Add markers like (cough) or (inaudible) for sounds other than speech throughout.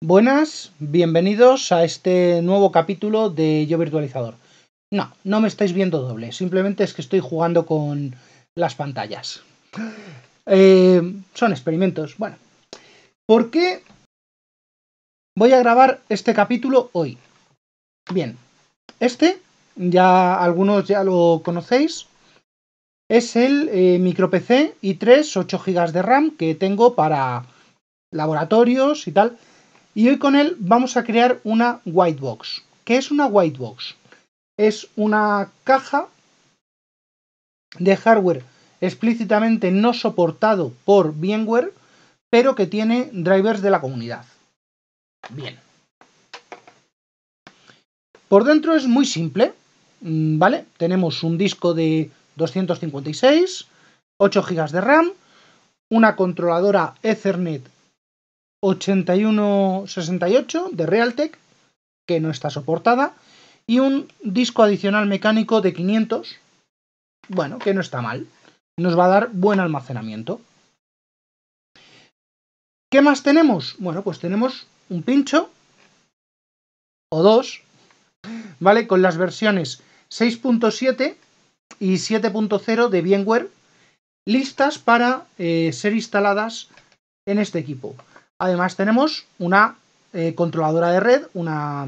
Buenas, bienvenidos a este nuevo capítulo de Yo Virtualizador. No, no me estáis viendo doble, simplemente es que estoy jugando con las pantallas. Eh, son experimentos. Bueno, ¿por qué voy a grabar este capítulo hoy? Bien, este, ya algunos ya lo conocéis, es el eh, micro PC i3 8 GB de RAM que tengo para laboratorios y tal y hoy con él vamos a crear una white box. ¿Qué es una white box? Es una caja de hardware explícitamente no soportado por VMware, pero que tiene drivers de la comunidad. Bien. Por dentro es muy simple, mm, ¿vale? Tenemos un disco de 256, 8 GB de RAM, una controladora Ethernet 8168 de Realtek, que no está soportada, y un disco adicional mecánico de 500, bueno, que no está mal, nos va a dar buen almacenamiento. ¿Qué más tenemos? Bueno, pues tenemos un pincho o dos, ¿vale? Con las versiones 6.7 y 7.0 de Bienware listas para eh, ser instaladas en este equipo. Además tenemos una eh, controladora de red, una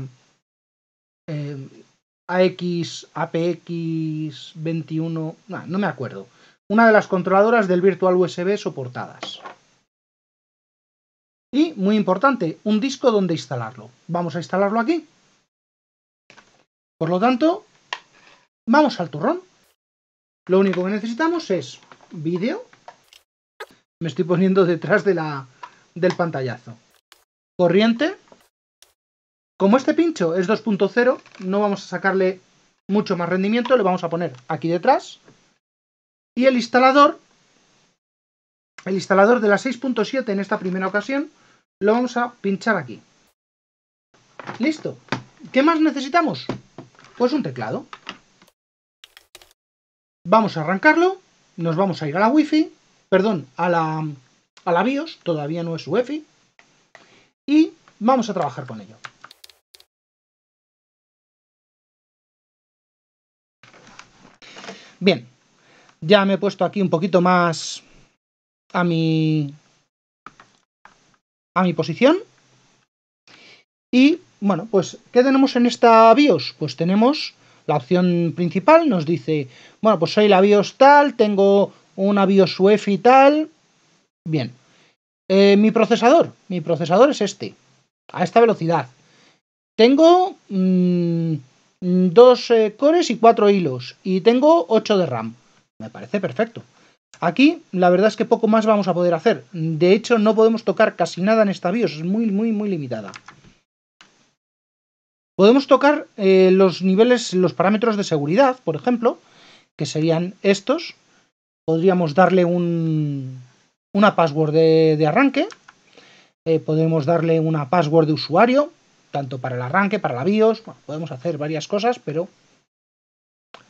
AX, APX 21, no, no me acuerdo. Una de las controladoras del virtual USB soportadas. Y, muy importante, un disco donde instalarlo. Vamos a instalarlo aquí. Por lo tanto, vamos al turrón. Lo único que necesitamos es vídeo. Me estoy poniendo detrás de la, del pantallazo. Corriente. Como este pincho es 2.0, no vamos a sacarle mucho más rendimiento, le vamos a poner aquí detrás. Y el instalador, el instalador de la 6.7 en esta primera ocasión, lo vamos a pinchar aquí. Listo. ¿Qué más necesitamos? Pues un teclado. Vamos a arrancarlo, nos vamos a ir a la wifi, perdón, a la a la BIOS, todavía no es UEFI, y vamos a trabajar con ello. Bien, ya me he puesto aquí un poquito más a mi, a mi posición. Y bueno, pues, ¿qué tenemos en esta BIOS? Pues tenemos la opción principal, nos dice, bueno, pues soy la BIOS tal, tengo una BIOS UEFI tal, Bien. Eh, mi procesador. Mi procesador es este. A esta velocidad. Tengo mm, dos eh, cores y cuatro hilos. Y tengo 8 de RAM. Me parece perfecto. Aquí, la verdad es que poco más vamos a poder hacer. De hecho, no podemos tocar casi nada en esta BIOS. Es muy, muy, muy limitada. Podemos tocar eh, los niveles, los parámetros de seguridad, por ejemplo, que serían estos. Podríamos darle un, una password de, arranque, eh, podemos darle una password de usuario, tanto para el arranque, para la BIOS, podemos hacer varias cosas, pero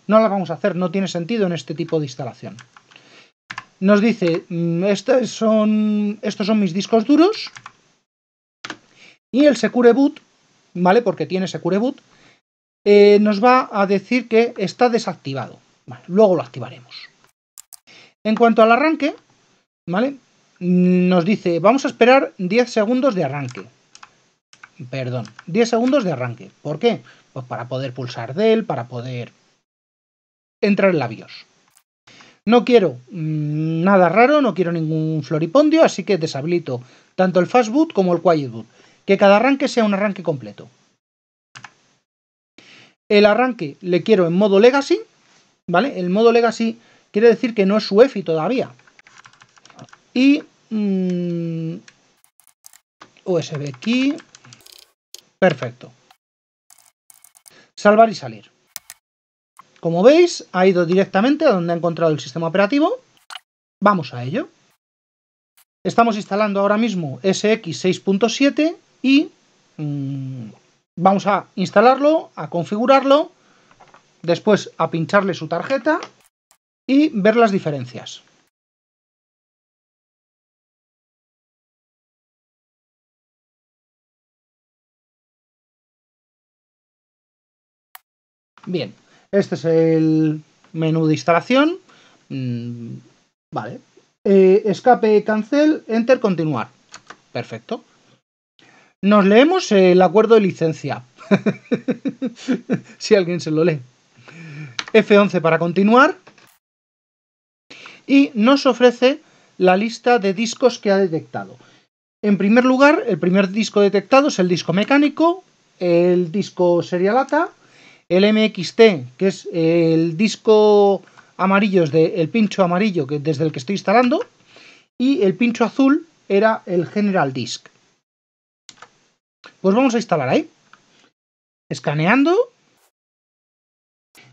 no la vamos a hacer, no tiene sentido en este tipo de instalación. Nos dice, mm, estos son, estos son mis discos duros y el Secure Boot, ¿vale? Porque tiene Secure Boot, eh, nos va a decir que está desactivado. luego lo activaremos. En cuanto al arranque, ¿vale? Nos dice, vamos a esperar 10 segundos de arranque. Perdón, 10 segundos de arranque. ¿Por qué? Pues para poder pulsar del, para poder entrar en la BIOS. No quiero mm, nada raro, no quiero ningún floripondio, así que deshabilito tanto el fastboot como el quietboot. Que cada arranque sea un arranque completo. El arranque le quiero en modo legacy, ¿vale? El modo legacy quiere decir que no es su EFI todavía y mm, USB key. Perfecto. Salvar y salir. Como veis, ha ido directamente a donde ha encontrado el sistema operativo. Vamos a ello. Estamos instalando ahora mismo SX 6.7 y mm, vamos a instalarlo, a configurarlo, después a pincharle su tarjeta y ver las diferencias. Bien, este es el menú de instalación. Mm, vale. Eh, escape, cancel, enter, continuar. Perfecto. Nos leemos el acuerdo de licencia. (laughs) si alguien se lo lee. F11 para continuar. Y nos ofrece la lista de discos que ha detectado. En primer lugar, el primer disco detectado es el disco mecánico, el disco serialata, MXT, que es el disco amarillo, el pincho amarillo que, desde el que estoy instalando, y el pincho azul era el General Disk. Pues vamos a instalar ahí. Escaneando.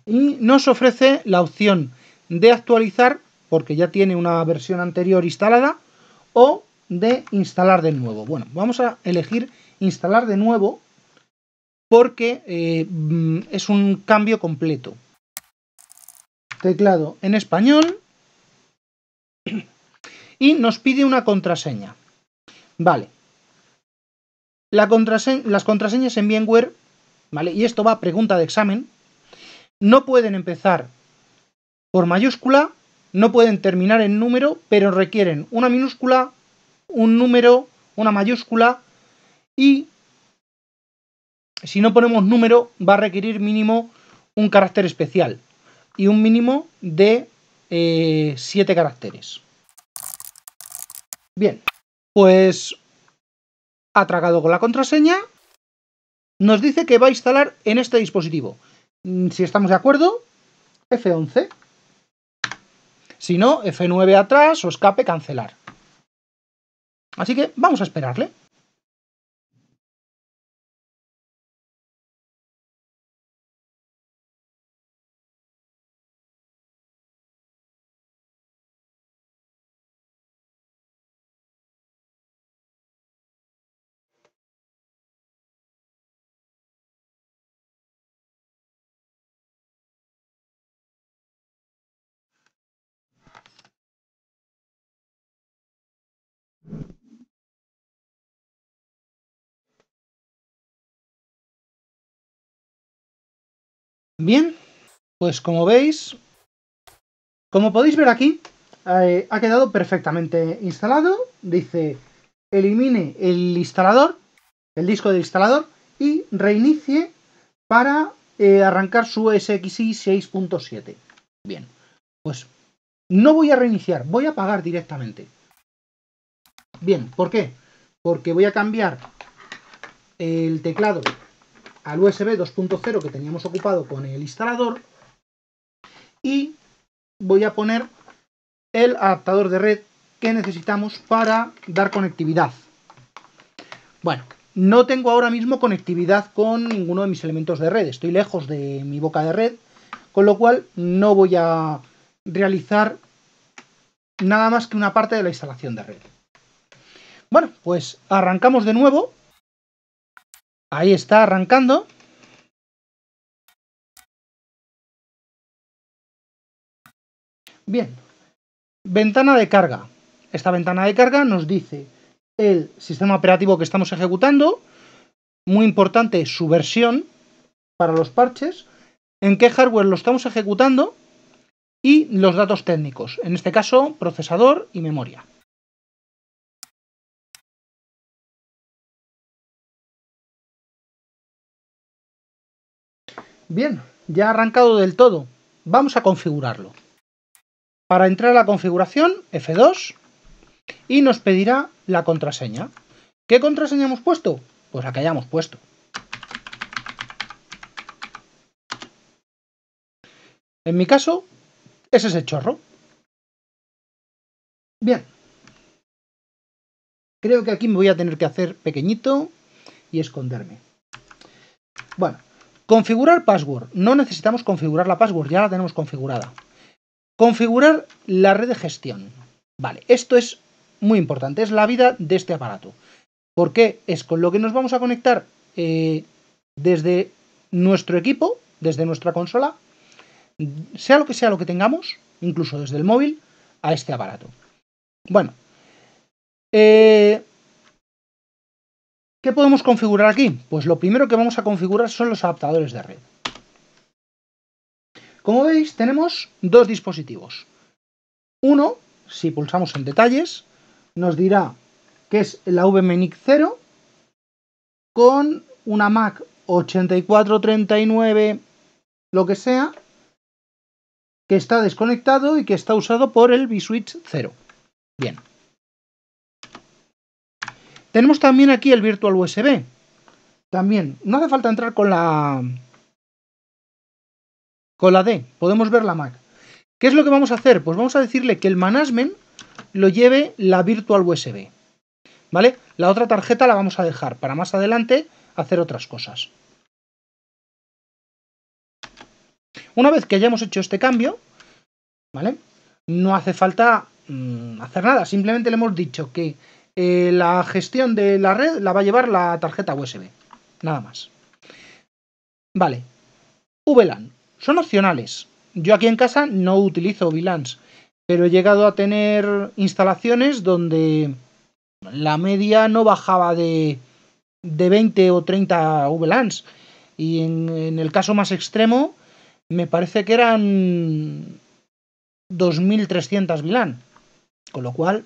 Y nos ofrece la opción de actualizar, porque ya tiene una versión anterior instalada, o de instalar de nuevo. Bueno, vamos a elegir instalar de nuevo porque eh, mm, es un cambio completo. Teclado en español y nos pide una contraseña. Vale. las contraseñas en VMware, ¿vale? Y esto va a pregunta de examen. No pueden empezar por mayúscula, no pueden terminar en número, pero requieren una minúscula, un número, una mayúscula y si no ponemos número, va a requerir mínimo un carácter especial y un mínimo de 7 eh, caracteres. Bien, pues tragado con la contraseña, nos dice que va a instalar en este dispositivo. Mm, si estamos de acuerdo, F11. Si no, F9 atrás o escape cancelar. Así que vamos a esperarle. Bien, pues como veis, como podéis ver aquí, eh, ha quedado perfectamente instalado. Dice, elimine el instalador, el disco del instalador, y reinicie para eh, arrancar su SXI 6.7. Bien, pues no voy a reiniciar, voy a apagar directamente. Bien, ¿por qué? Porque voy a cambiar el teclado al USB 2.0 que teníamos ocupado con el instalador y voy a poner el adaptador de red que necesitamos para dar conectividad. Bueno, no tengo ahora mismo conectividad con ninguno de mis elementos de red, estoy lejos de mi boca de red, con lo cual no voy a realizar nada más que una parte de la instalación de red. Bueno, pues arrancamos de nuevo Ahí está arrancando. Bien. Ventana de carga. Esta ventana de carga nos dice el sistema operativo que estamos ejecutando, muy importante su versión para los parches, en qué hardware lo estamos ejecutando y los datos técnicos, en este caso procesador y memoria. Bien, ya arrancado del todo. Vamos a configurarlo. Para entrar a la configuración, F2, y nos pedirá la contraseña. ¿Qué contraseña hemos puesto? Pues la que hayamos puesto. En mi caso, ese es el chorro. Bien. Creo que aquí me voy a tener que hacer pequeñito y esconderme. Bueno, Configurar password. No necesitamos configurar la password, ya la tenemos configurada. Configurar la red de gestión. Vale, esto es muy importante, es la vida de este aparato. Porque es con lo que nos vamos a conectar eh, desde nuestro equipo, desde nuestra consola, sea lo que sea lo que tengamos, incluso desde el móvil, a este aparato. Bueno, eh, ¿Qué podemos configurar aquí? Pues lo primero que vamos a configurar son los adaptadores de red. Como veis, tenemos dos dispositivos. Uno, si pulsamos en detalles, nos dirá que es la VMNIC 0 con una MAC 8439, lo que sea, que está desconectado y que está usado por el vSwitch 0. Bien. Tenemos también aquí el virtual USB. También, no hace falta entrar con la con la D, podemos ver la Mac. ¿Qué es lo que vamos a hacer? Pues vamos a decirle que el management lo lleve la virtual USB. ¿Vale? La otra tarjeta la vamos a dejar para más adelante hacer otras cosas. Una vez que hayamos hecho este cambio, ¿vale? No hace falta mm, hacer nada, simplemente le hemos dicho que eh, la gestión de la red la va a llevar la tarjeta USB. Nada más. Vale. VLAN. Son opcionales. Yo aquí en casa no utilizo VLANs, pero he llegado a tener instalaciones donde la media no bajaba de, de 20 o 30 VLANs. Y en, en el caso más extremo, me parece que eran 2.300 VLAN. Con lo cual,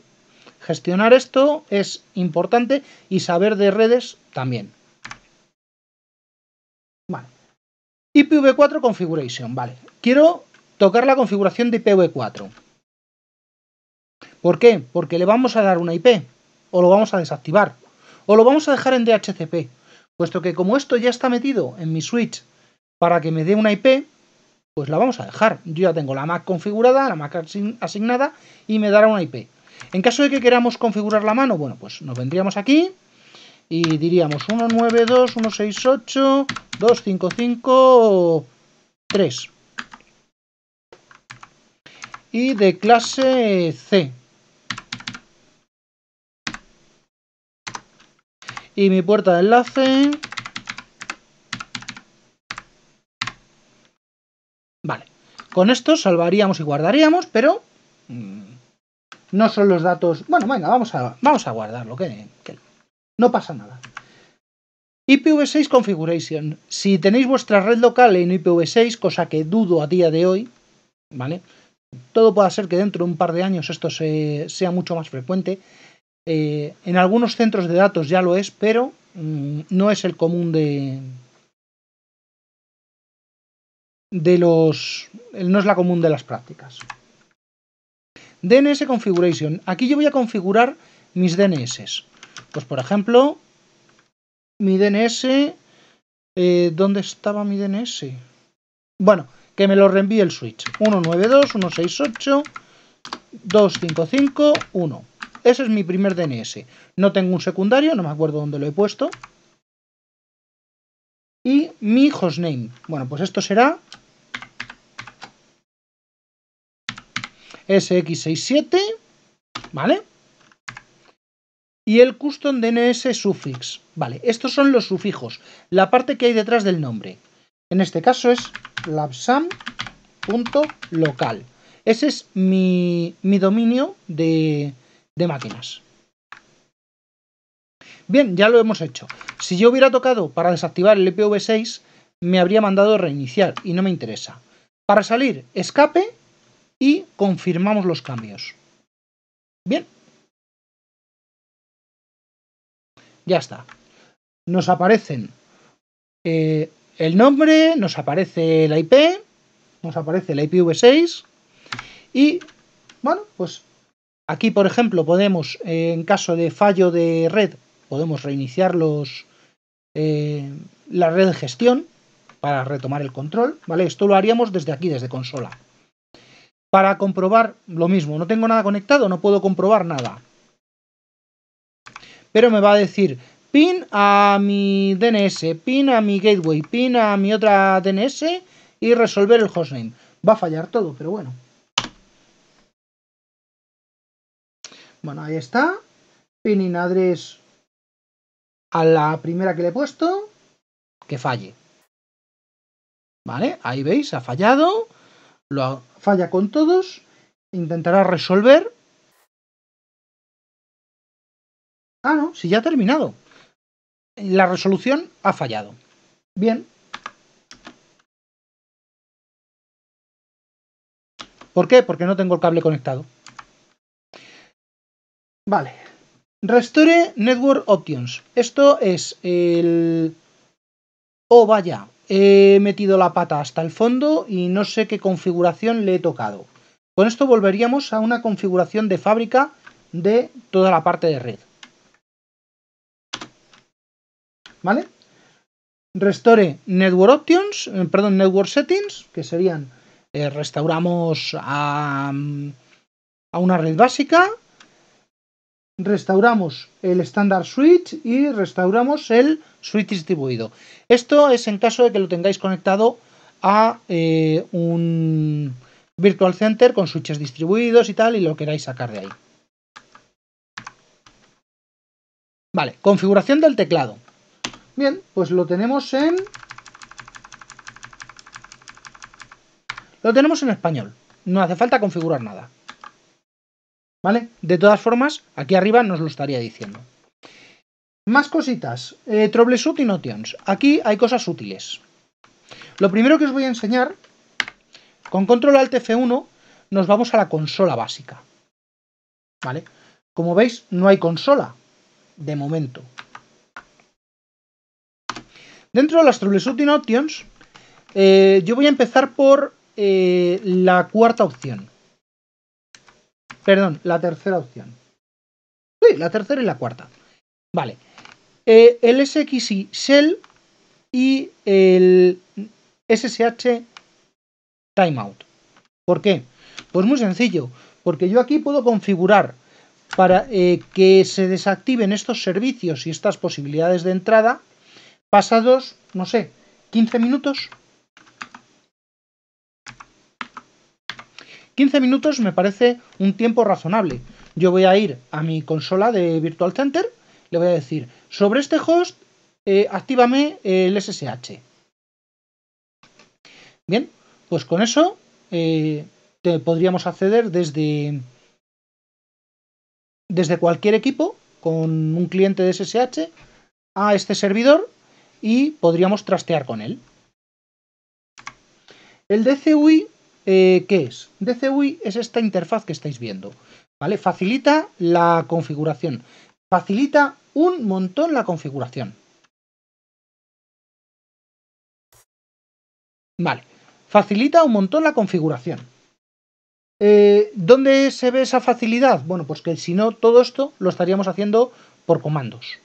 Gestionar esto es importante y saber de redes también. Vale. IPv4 configuration, vale. Quiero tocar la configuración de IPv4. ¿Por qué? Porque le vamos a dar una IP, o lo vamos a desactivar, o lo vamos a dejar en DHCP, puesto que como esto ya está metido en mi switch para que me dé una IP, pues la vamos a dejar. Yo ya tengo la MAC configurada, la MAC asignada, y me dará una IP. En caso de que queramos configurar la mano, bueno, pues nos vendríamos aquí y diríamos 192, 168, 255, 3. Y de clase C. Y mi puerta de enlace... Vale. Con esto salvaríamos y guardaríamos, pero mm, no son los datos. Bueno, venga, vamos a, vamos a guardarlo, no pasa nada. IPv6 Configuration. Si tenéis vuestra red local en IPv6, cosa que dudo a día de hoy, ¿vale? Todo puede ser que dentro de un par de años esto sea mucho más frecuente. Eh, en algunos centros de datos ya lo es, pero mm, no es el común de. de los. no es la común de las prácticas. DNS Configuration. Aquí yo voy a configurar mis DNS. Pues por ejemplo, mi DNS... Eh, ¿Dónde estaba mi DNS? Bueno, que me lo reenvíe el switch. 192.168.255.1. Ese es mi primer DNS. No tengo un secundario, no me acuerdo dónde lo he puesto. Y mi hostname. Bueno, pues esto será SX67, ¿vale? Y el custom DNS suffix, ¿vale? Estos son los sufijos, la parte que hay detrás del nombre. En este caso es labsam.local. Ese es mi, dominio de, de máquinas. Bien, ya lo hemos hecho. Si yo hubiera tocado para desactivar el e IPv6, me habría mandado reiniciar y no me interesa. Para salir, escape y confirmamos los cambios. Bien. Ya está. Nos aparecen eh, el nombre, nos aparece la IP, nos aparece la IPv6 y, bueno, pues aquí, por ejemplo, podemos, eh, en caso de fallo de red, podemos reiniciar los, eh, la red de gestión para retomar el control, ¿vale? Esto lo haríamos desde aquí, desde consola para comprobar lo mismo. No tengo nada conectado, no puedo comprobar nada. Pero me va a decir pin a mi DNS, pin a mi gateway, pin a mi otra DNS y resolver el hostname. Va a fallar todo, pero bueno. Bueno, ahí está. Pinning address a la primera que le he puesto. Que falle. ¿Vale? Ahí veis, ha fallado lo falla con todos, intentará resolver. Ah, no, si ya ha terminado. La resolución ha fallado. Bien. ¿Por qué? Porque no tengo el cable conectado. Vale. Restore Network Options. Esto es el... o oh, vaya, he metido la pata hasta el fondo y no sé qué configuración le he tocado. Con esto volveríamos a una configuración de fábrica de toda la parte de red. ¿Vale? Restore Network Options, eh, perdón, Network Settings, que serían eh, restauramos mm, a una red básica, restauramos el estándar switch y restauramos el switch distribuido. Esto es en caso de que lo tengáis conectado a eh, un Virtual Center con switches distribuidos y tal y lo queráis sacar de ahí. Vale, configuración del teclado. Bien, pues lo tenemos en... Lo tenemos en español. No hace falta configurar nada. ¿Vale? De todas formas, aquí arriba nos lo estaría diciendo. Más cositas. Eh, troubleshoot y notions. Aquí hay cosas útiles. Lo primero que os voy a enseñar, con control alt F1, nos vamos a la consola básica. ¿Vale? Como veis, no hay consola. De momento. Dentro de las troubleshooting options, Notions eh, yo voy a empezar por eh, la cuarta opción. Perdón, la tercera opción. Sí, la tercera y la cuarta. Vale. Eh, el SXI Shell y el SSH Timeout. ¿Por qué? Pues muy sencillo, porque yo aquí puedo configurar para eh, que se desactiven estos servicios y estas posibilidades de entrada pasados, no sé, 15 minutos 15 minutos me parece un tiempo razonable. Yo voy a ir a mi consola de Virtual Center, le voy a decir, sobre este host, eh, actívame el SSH. Bien, pues con eso eh, te podríamos acceder desde, desde cualquier equipo con un cliente de SSH a este servidor y podríamos trastear con él. El DCUI eh, ¿qué es? DCUI es esta interfaz que estáis viendo. ¿Vale? Facilita la configuración. Facilita un montón la configuración. Vale. Facilita un montón la configuración. Eh, ¿Dónde se ve esa facilidad? Bueno, pues que si no, todo esto lo estaríamos haciendo por comandos.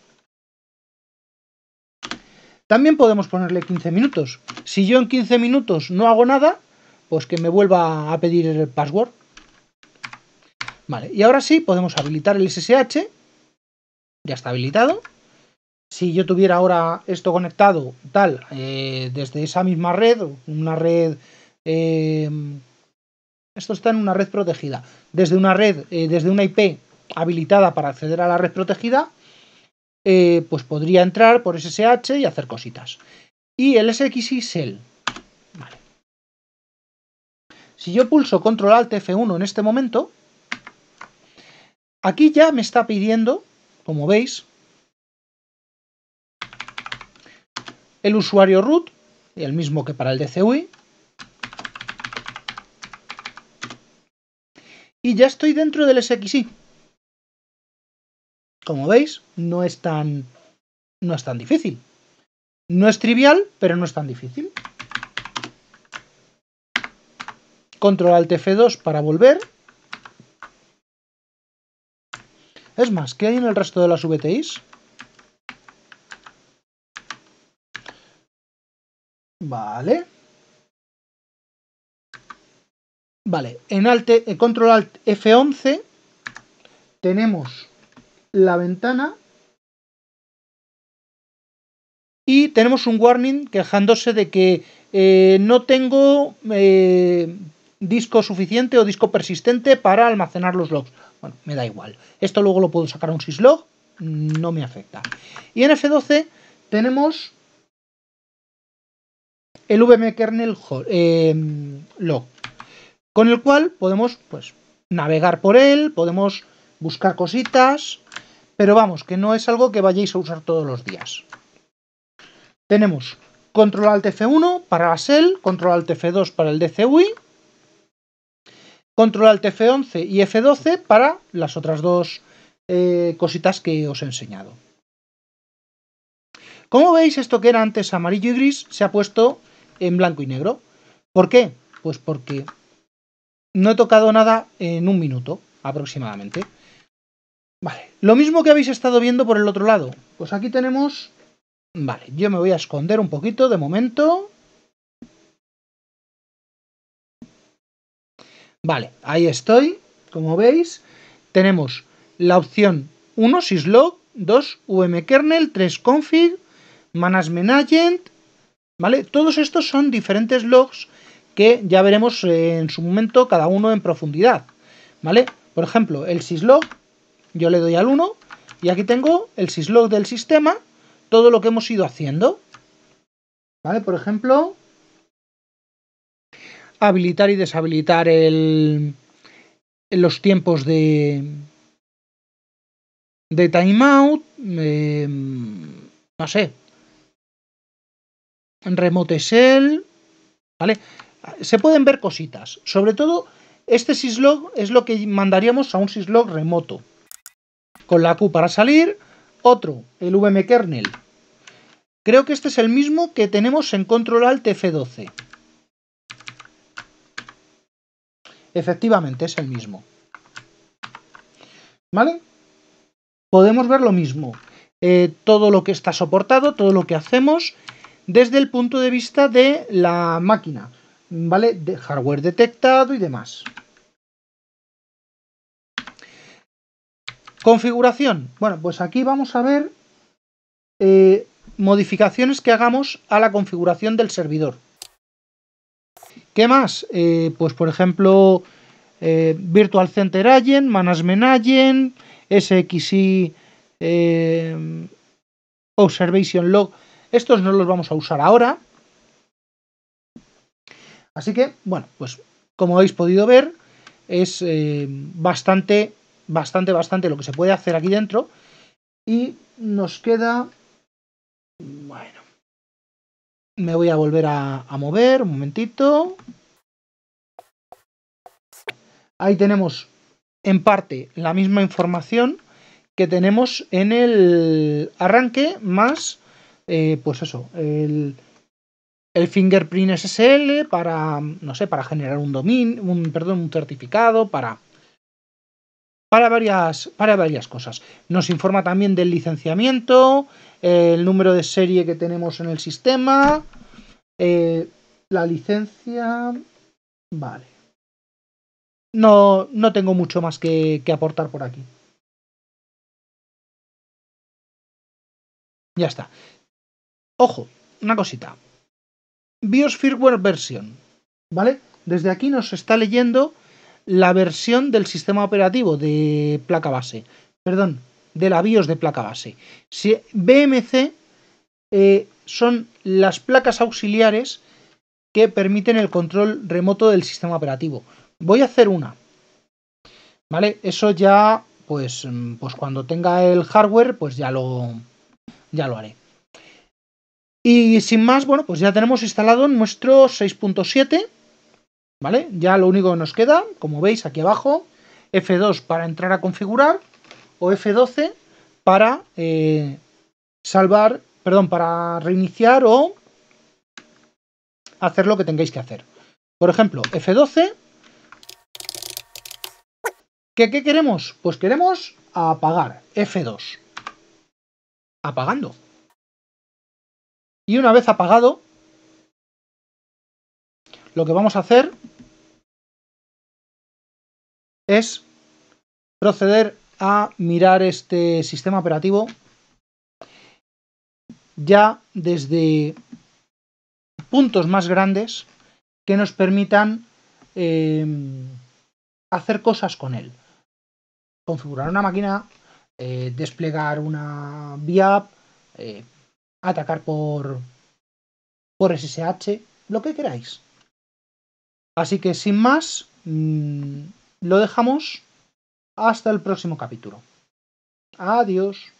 También podemos ponerle 15 minutos. Si yo en 15 minutos no hago nada, pues que me vuelva a pedir el password. Vale, y ahora sí podemos habilitar el SSH. Ya está habilitado. Si yo tuviera ahora esto conectado, tal, eh, desde esa misma red, una red... Em, esto está en una red protegida. Desde una red, eh, desde una IP habilitada para acceder a la red protegida, eh, pues podría entrar por SSH y hacer cositas. Y el SXI si yo pulso Control Alt F1 en este momento, aquí ya me está pidiendo, como veis, el usuario root, el mismo que para el DCUI, y ya estoy dentro del SXI. Como veis, no es tan, no es tan difícil. No es trivial, pero no es tan difícil. Control Alt F2 para volver. Es más, ¿qué hay en el resto de las VTIs? Vale. Vale, en eh, Control Alt F11 tenemos la ventana y tenemos un warning quejándose de que eh, no tengo eh, disco suficiente o disco persistente para almacenar los logs. Bueno, me da igual. Esto luego lo puedo sacar a un syslog, no me afecta. Y en F12 tenemos el vm kernel em, log, con el cual podemos pues, navegar por él, podemos buscar cositas, pero vamos, que no es algo que vayáis a usar todos los días. Tenemos control alt F1 para la SEL, control alt F2 para el DCUI Control Alt F11 y F12 para las otras dos eh, cositas que os he enseñado. Como veis, esto que era antes amarillo y gris se ha puesto en blanco y negro. ¿Por qué? Pues porque no he tocado nada en un minuto aproximadamente. Vale, lo mismo que habéis estado viendo por el otro lado. Pues aquí tenemos... Vale, yo me voy a esconder un poquito de momento. Vale, ahí estoy, como veis, tenemos la opción 1 syslog, 2 kernel 3 config, management ¿vale? Todos estos son diferentes logs que ya veremos en su momento cada uno en profundidad, ¿vale? Por ejemplo, el syslog, yo le doy al 1 y aquí tengo el syslog del sistema, todo lo que hemos ido haciendo, ¿vale? Por ejemplo, habilitar y deshabilitar el, los tiempos de, de timeout, em, no sé, remote shell, ¿vale? Se pueden ver cositas. Sobre todo, este syslog es lo que mandaríamos a un syslog remoto. Con la Q para salir, otro, el VM kernel. Creo que este es el mismo que tenemos en control alt F12. efectivamente es el mismo. ¿Vale? Podemos ver lo mismo. Eh, todo lo que está soportado, todo lo que hacemos desde el punto de vista de la máquina. ¿Vale? De hardware detectado y demás. Configuración. Bueno, pues aquí vamos a ver eh, modificaciones que hagamos a la configuración del servidor. ¿Qué más? Eh, pues por ejemplo, eh, Virtual Center Agent, Management Agent, SXI eh, Observation Log. Estos no los vamos a usar ahora. Así que, bueno, pues como habéis podido ver, es bastante, bastante, bastante lo que se puede hacer aquí dentro. Y nos queda... Bueno, me voy a volver a, mover, un momentito. Ahí tenemos en parte la misma información que tenemos en el arranque más, eh, pues eso, el, el fingerprint SSL para, no sé, para generar un dominio, un, perdón, un certificado, para, para, varias, para varias cosas. Nos informa también del licenciamiento, el número de serie que tenemos en el sistema, eh, la licencia. Vale. No, no tengo mucho más que, que aportar por aquí. Ya está. Ojo, una cosita. BIOS Firmware Version. ¿Vale? Desde aquí nos está leyendo la versión del sistema operativo de placa base. Perdón, de la BIOS de placa base. Si BMC eh, son las placas auxiliares que permiten el control remoto del sistema operativo. Voy a hacer una. ¿Vale? Eso ya, pues, mm, pues cuando tenga el hardware, pues ya lo, ya lo haré. Y sin más, bueno, pues ya tenemos instalado nuestro 6.7. ¿Vale? Ya lo único que nos queda, como veis aquí abajo, F2 para entrar a configurar o F12 para eh, salvar, perdón, para reiniciar o hacer lo que tengáis que hacer. Por ejemplo, F12. ¿Qué, ¿Qué queremos? Pues queremos apagar F2. Apagando. Y una vez apagado, lo que vamos a hacer es proceder a mirar este sistema operativo ya desde puntos más grandes que nos permitan em, hacer cosas con él. Configurar una máquina, eh, desplegar una vía eh, atacar por, por SSH, lo que queráis. Así que sin más, mm, lo dejamos hasta el próximo capítulo. Adiós.